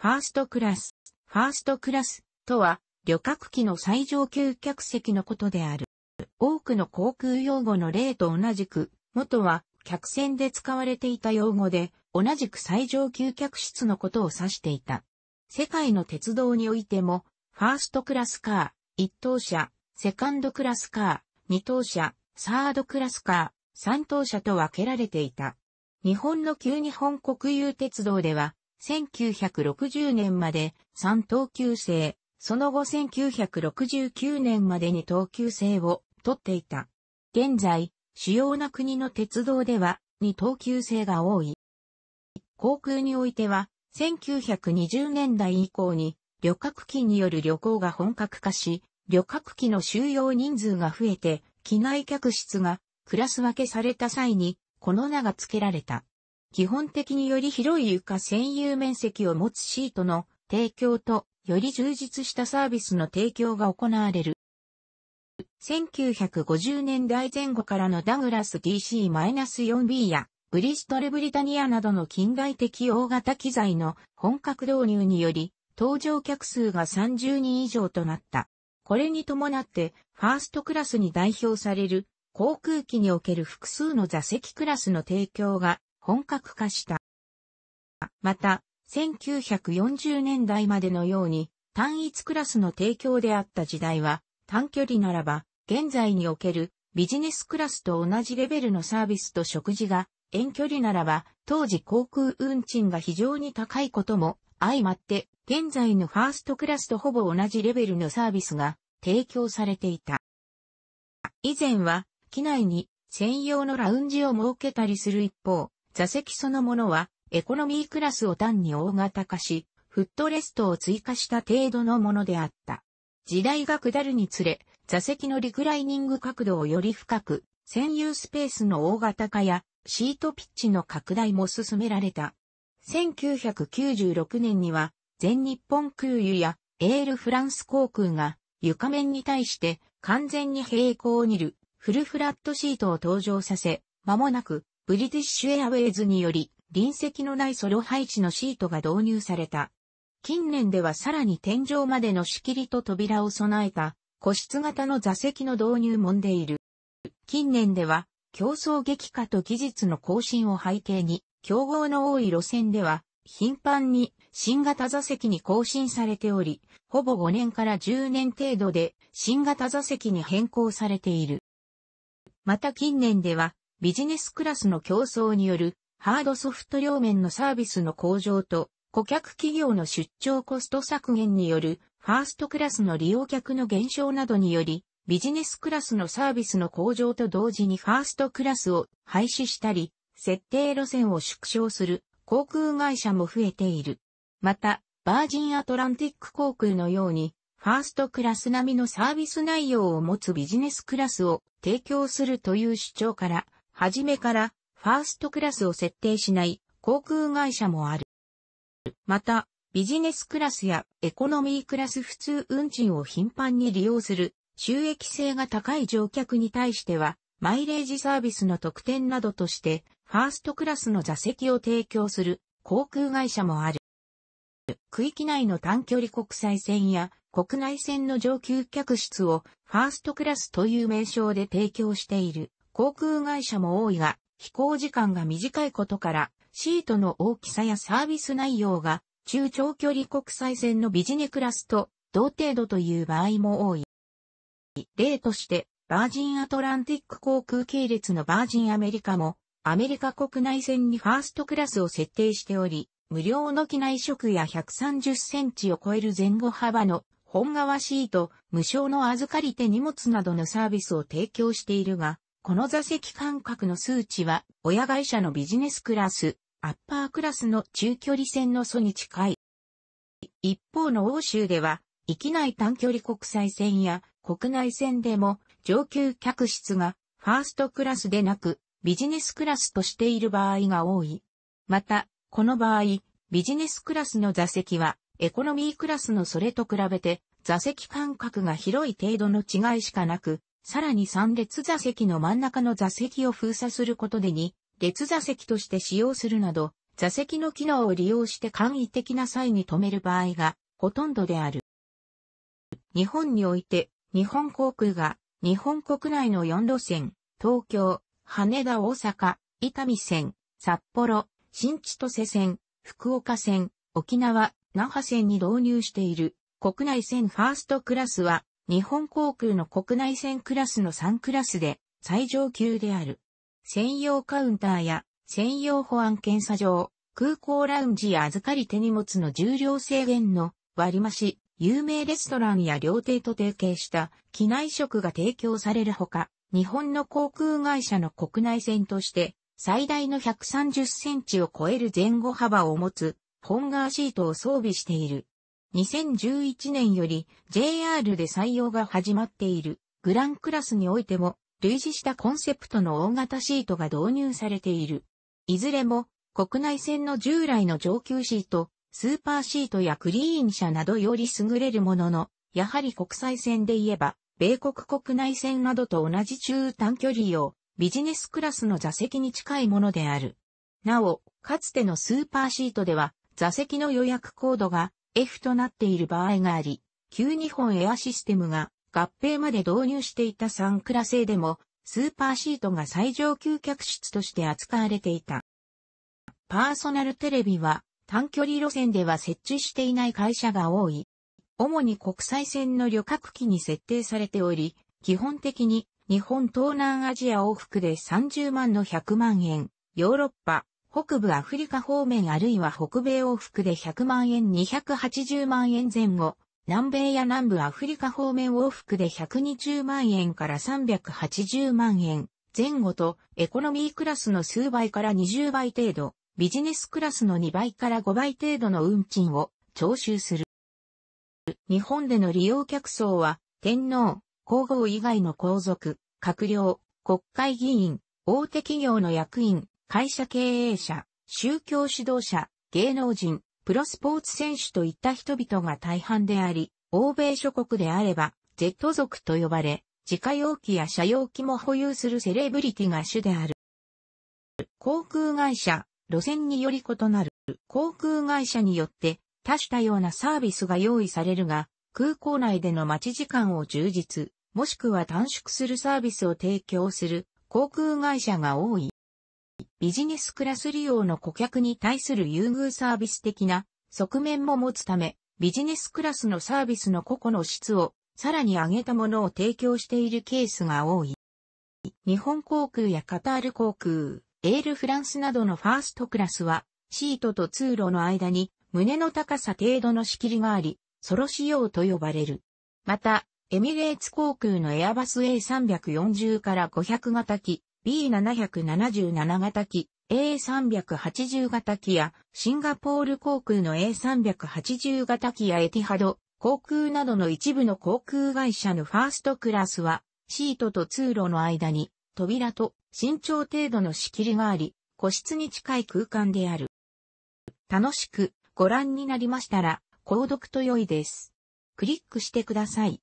ファーストクラス。ファーストクラスとは、旅客機の最上級客席のことである。多くの航空用語の例と同じく、元は客船で使われていた用語で、同じく最上級客室のことを指していた。世界の鉄道においても、ファーストクラスカー、一等車、セカンドクラスカー、二等車、サードクラスカー、三等車と分けられていた。日本の旧日本国有鉄道では、1960年まで3等級生、その後1969年までに等級生を取っていた。現在、主要な国の鉄道では2等級生が多い。航空においては、1920年代以降に旅客機による旅行が本格化し、旅客機の収容人数が増えて、機内客室がクラス分けされた際に、この名が付けられた。基本的により広い床専有面積を持つシートの提供と、より充実したサービスの提供が行われる。1950年代前後からのダグラス DC-4B やブリストル・ブリタニアなどの近代的大型機材の本格導入により、搭乗客数が30人以上となった。これに伴って、ファーストクラスに代表される航空機における複数の座席クラスの提供が本格化した。また、1940年代までのように単一クラスの提供であった時代は短距離ならば現在におけるビジネスクラスと同じレベルのサービスと食事が遠距離ならば当時航空運賃が非常に高いことも相まって現在のファーストクラスとほぼ同じレベルのサービスが提供されていた。以前は機内に専用のラウンジを設けたりする一方、座席そのものは、エコノミークラスを単に大型化し、フットレストを追加した程度のものであった。時代が下るにつれ、座席のリクライニング角度をより深く、占有スペースの大型化や、シートピッチの拡大も進められた。1996年には、全日本空輸やエールフランス航空が床面に対して完全に平行にいるフルフラットシートを登場させ、間もなくブリティッシュエアウェイズにより、隣席のないソロ配置のシートが導入された。近年ではさらに天井までの仕切りと扉を備えた、個室型の座席の導入もんでいる。近年では、競争激化と技術の更新を背景に、競合の多い路線では、頻繁に新型座席に更新されており、ほぼ5年から10年程度で新型座席に変更されている。また近年では、ビジネスクラスの競争によるハードソフト両面のサービスの向上と顧客企業の出張コスト削減によるファーストクラスの利用客の減少などによりビジネスクラスのサービスの向上と同時にファーストクラスを廃止したり設定路線を縮小する航空会社も増えている。また、バージンアトランティック航空のように、ファーストクラス並みのサービス内容を持つビジネスクラスを提供するという主張から、初めからファーストクラスを設定しない航空会社もある。また、ビジネスクラスやエコノミークラス普通運賃を頻繁に利用する収益性が高い乗客に対しては、マイレージサービスの特典などとして、ファーストクラスの座席を提供する航空会社もある。区域内の短距離国際線や国内線の上級客室をファーストクラスという名称で提供している。航空会社も多いが、飛行時間が短いことから、シートの大きさやサービス内容が、中長距離国際線のビジネクラスと同程度という場合も多い。例として、バージンアトランティック航空系列のバージンアメリカも、アメリカ国内線にファーストクラスを設定しており、無料の機内食や130センチを超える前後幅の本革シート、無償の預かり手荷物などのサービスを提供しているが、この座席間隔の数値は、親会社のビジネスクラス、アッパークラスの中距離線の素に近い。一方の欧州では、域内短距離国際線や国内線でも上級客室がファーストクラスでなくビジネスクラスとしている場合が多い。また、この場合、ビジネスクラスの座席はエコノミークラスのそれと比べて座席間隔が広い程度の違いしかなく、さらに3列座席の真ん中の座席を封鎖することで2列座席として使用するなど、座席の機能を利用して簡易的な際に止める場合がほとんどである。日本において、日本航空が日本国内の4路線、東京、羽田大阪、伊丹線、札幌、新千歳線、福岡線、沖縄、那覇線に導入している国内線ファーストクラスは日本航空の国内線クラスの3クラスで最上級である。専用カウンターや専用保安検査場、空港ラウンジや預かり手荷物の重量制限の割増、有名レストランや料亭と提携した機内食が提供されるほか、日本の航空会社の国内線として最大の130センチを超える前後幅を持つ、ホンガーシートを装備している。2011年より JR で採用が始まっているグランクラスにおいても類似したコンセプトの大型シートが導入されている。いずれも国内線の従来の上級シート、スーパーシートやクリーン車などより優れるものの、やはり国際線で言えば、米国国内線などと同じ中短距離用、ビジネスクラスの座席に近いものである。なお、かつてのスーパーシートでは座席の予約コードが F となっている場合があり、旧日本エアシステムが合併まで導入していた3クラ製でも、スーパーシートが最上級客室として扱われていた。パーソナルテレビは短距離路線では設置していない会社が多い。主に国際線の旅客機に設定されており、基本的に日本東南アジア往復で30万の100万円、ヨーロッパ、北部アフリカ方面あるいは北米往復で100万円280万円前後、南米や南部アフリカ方面往復で120万円から380万円前後と、エコノミークラスの数倍から20倍程度、ビジネスクラスの2倍から5倍程度の運賃を徴収する。日本での利用客層は、天皇、皇后以外の皇族、閣僚、国会議員、大手企業の役員、会社経営者、宗教指導者、芸能人、プロスポーツ選手といった人々が大半であり、欧米諸国であれば、Z 族と呼ばれ、自家用機や車用機も保有するセレブリティが主である。航空会社、路線により異なる。航空会社によって多種多様なサービスが用意されるが、空港内での待ち時間を充実、もしくは短縮するサービスを提供する航空会社が多い。ビジネスクラス利用の顧客に対する優遇サービス的な側面も持つため、ビジネスクラスのサービスの個々の質をさらに上げたものを提供しているケースが多い。日本航空やカタール航空、エールフランスなどのファーストクラスは、シートと通路の間に胸の高さ程度の仕切りがあり、ソロ仕様と呼ばれる。また、エミレーツ航空のエアバス A340 から500型機、B777 型機、A380 型機や、シンガポール航空の A380 型機やエティハド、航空などの一部の航空会社のファーストクラスは、シートと通路の間に、扉と身長程度の仕切りがあり、個室に近い空間である。楽しくご覧になりましたら、購読と良いです。クリックしてください。